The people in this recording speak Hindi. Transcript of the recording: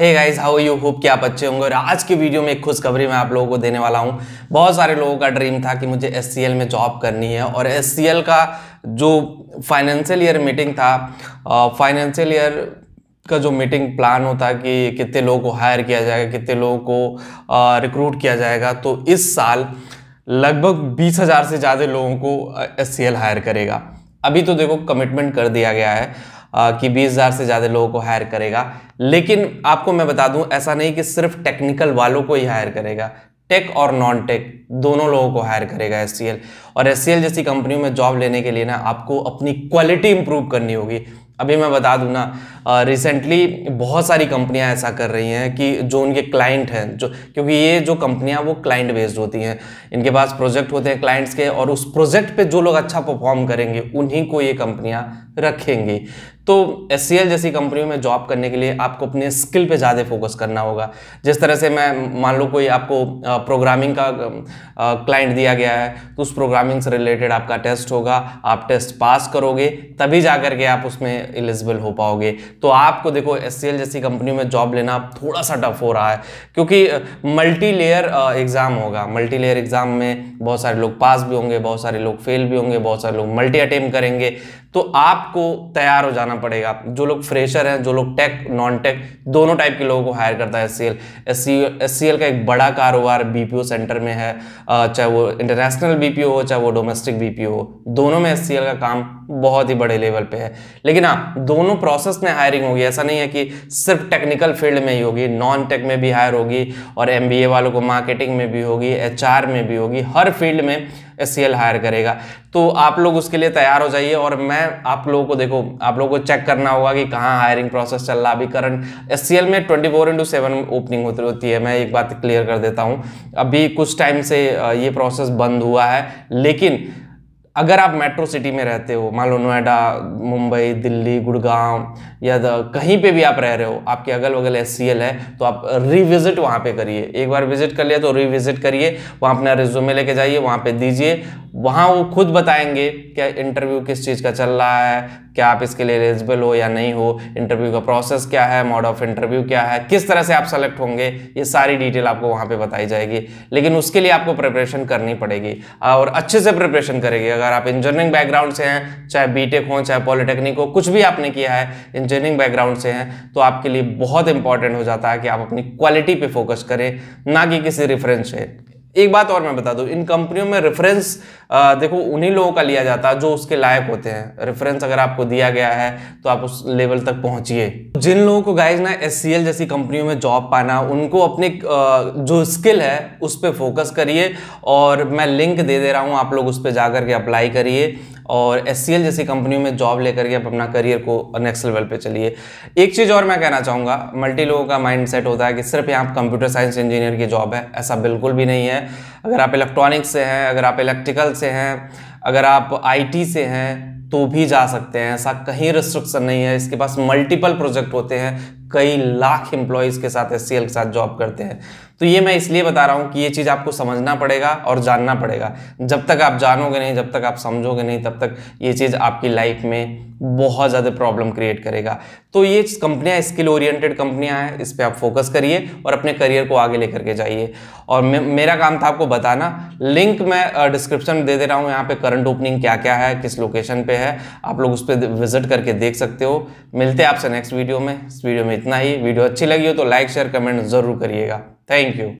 hey guys how you hope कि आप अच्छे होंगे और आज की वीडियो में एक खुशखबरी मैं आप लोगों को देने वाला हूं बहुत सारे लोगों का ड्रीम था कि मुझे एस में जॉब करनी है और एस का जो फाइनेंशियल ईयर मीटिंग था फाइनेंशियल ईयर का जो मीटिंग प्लान होता कि कितने लोगों को हायर किया जाएगा कितने लोगों को रिक्रूट किया जाएगा तो इस साल लगभग बीस हज़ार से ज़्यादा लोगों को एस हायर करेगा अभी तो देखो कमिटमेंट कर दिया गया है कि 20,000 से ज़्यादा लोगों को हायर करेगा लेकिन आपको मैं बता दूं ऐसा नहीं कि सिर्फ टेक्निकल वालों को ही हायर करेगा टेक और नॉन टेक दोनों लोगों को हायर करेगा एस और एस जैसी कंपनियों में जॉब लेने के लिए ना आपको अपनी क्वालिटी इंप्रूव करनी होगी अभी मैं बता दूँ ना रिसेंटली बहुत सारी कंपनियां ऐसा कर रही हैं कि जो उनके क्लाइंट हैं जो क्योंकि ये जो कंपनियां वो क्लाइंट बेस्ड होती हैं इनके पास प्रोजेक्ट होते हैं क्लाइंट्स के और उस प्रोजेक्ट पे जो लोग अच्छा परफॉर्म करेंगे उन्हीं को ये कंपनियां रखेंगी तो एस जैसी कंपनियों में जॉब करने के लिए आपको अपने स्किल पे ज़्यादा फोकस करना होगा जिस तरह से मैं मान लो कोई आपको प्रोग्रामिंग का क्लाइंट दिया गया है तो उस प्रोग्रामिंग से रिलेटेड आपका टेस्ट होगा आप टेस्ट पास करोगे तभी जा करके आप उसमें एलिजिबल हो पाओगे तो आपको देखो एस जैसी कंपनी में जॉब लेना थोड़ा सा टफ हो रहा है क्योंकि मल्टी लेयर एग्ज़ाम होगा मल्टी लेयर एग्ज़ाम में बहुत सारे लोग पास भी होंगे बहुत सारे लोग फेल भी होंगे बहुत सारे लोग मल्टी अटेम्प करेंगे तो आपको तैयार हो जाना पड़ेगा जो लोग फ्रेशर हैं जो लोग टेक नॉन टेक दोनों टाइप के लोगों को हायर करता है एस सी एल का एक बड़ा कारोबार बीपीओ सेंटर में है चाहे वो इंटरनेशनल बीपीओ हो चाहे वो डोमेस्टिक बीपीओ हो दोनों में एस का काम बहुत ही बड़े लेवल पे है लेकिन हाँ दोनों प्रोसेस में हायर हायरिंग होगी ऐसा नहीं है कि सिर्फ टेक्निकल फील्ड में ही होगी नॉन टेक में भी हायर होगी और एम वालों को मार्केटिंग में भी होगी एच में भी होगी हर फील्ड में एस हायर करेगा तो आप लोग उसके लिए तैयार हो जाइए और मैं आप लोगों को देखो आप लोगों को चेक करना होगा कि कहाँ हायरिंग प्रोसेस चल रहा है अभी करंट एस में 24 फोर इंटू सेवन ओपनिंग होती होती है मैं एक बात क्लियर कर देता हूँ अभी कुछ टाइम से ये प्रोसेस बंद हुआ है लेकिन अगर आप मेट्रो सिटी में रहते हो मान लो नोएडा मुंबई दिल्ली गुड़गांव या कहीं पे भी आप रह रहे हो आपके अगल बगल एस है तो आप रिविज़िट वहाँ पे करिए एक बार विज़िट कर लिया तो रिविज़िट करिए वहाँ अपना रिज्यूमे लेके जाइए वहाँ पे दीजिए वहाँ वो खुद बताएंगे क्या इंटरव्यू किस चीज़ का चल रहा है क्या आप इसके लिए एलिजिबल हो या नहीं हो इंटरव्यू का प्रोसेस क्या है मोड ऑफ इंटरव्यू क्या है किस तरह से आप सेलेक्ट होंगे ये सारी डिटेल आपको वहाँ पर बताई जाएगी लेकिन उसके लिए आपको प्रिपरेशन करनी पड़ेगी और अच्छे से प्रिपरेशन करेगी अगर अगर आप इंजीनियरिंग बैकग्राउंड से हैं चाहे बीटेक हो चाहे पॉलिटेक्निक हो कुछ भी आपने किया है इंजीनियरिंग बैकग्राउंड से हैं तो आपके लिए बहुत इंपॉर्टेंट हो जाता है कि आप अपनी क्वालिटी पे फोकस करें ना कि किसी रेफरेंस से एक बात और मैं बता दूं इन कंपनियों में रेफरेंस देखो उन्हीं लोगों का लिया जाता है जो उसके लायक होते हैं रेफरेंस अगर आपको दिया गया है तो आप उस लेवल तक पहुंचिए जिन लोगों को गाइज ना एस जैसी कंपनियों में जॉब पाना उनको अपने जो स्किल है उस पर फोकस करिए और मैं लिंक दे दे रहा हूँ आप लोग उस पर जाकर के अप्लाई करिए और एस जैसी कंपनियों में जॉब लेकर के आप अपना करियर को नेक्स्ट लेवल पे चलिए एक चीज़ और मैं कहना चाहूँगा मल्टी लोगों का माइंड सेट होता है कि सिर्फ यहाँ कंप्यूटर साइंस इंजीनियर की जॉब है ऐसा बिल्कुल भी नहीं है अगर आप इलेक्ट्रॉनिक्स से हैं अगर आप इलेक्ट्रिकल से हैं अगर आप आई से हैं तो भी जा सकते हैं ऐसा कहीं रिस्ट्रिक्शन नहीं है इसके पास मल्टीपल प्रोजेक्ट होते हैं कई लाख एम्प्लॉयज़ के साथ एस के साथ जॉब करते हैं तो ये मैं इसलिए बता रहा हूँ कि ये चीज़ आपको समझना पड़ेगा और जानना पड़ेगा जब तक आप जानोगे नहीं जब तक आप समझोगे नहीं तब तक ये चीज़ आपकी लाइफ में बहुत ज़्यादा प्रॉब्लम क्रिएट करेगा तो ये कंपनियाँ स्किल ओरिएंटेड कंपनियाँ हैं इस पर आप फोकस करिए और अपने करियर को आगे लेकर के जाइए और मे, मेरा काम था आपको बताना लिंक मैं डिस्क्रिप्शन दे दे रहा हूँ यहाँ पे करंट ओपनिंग क्या क्या है किस लोकेशन पे है आप लोग उस पर विजिट करके देख सकते हो मिलते हैं आपसे नेक्स्ट वीडियो में इस वीडियो में इतना ही वीडियो अच्छी लगी हो तो लाइक शेयर कमेंट ज़रूर करिएगा थैंक यू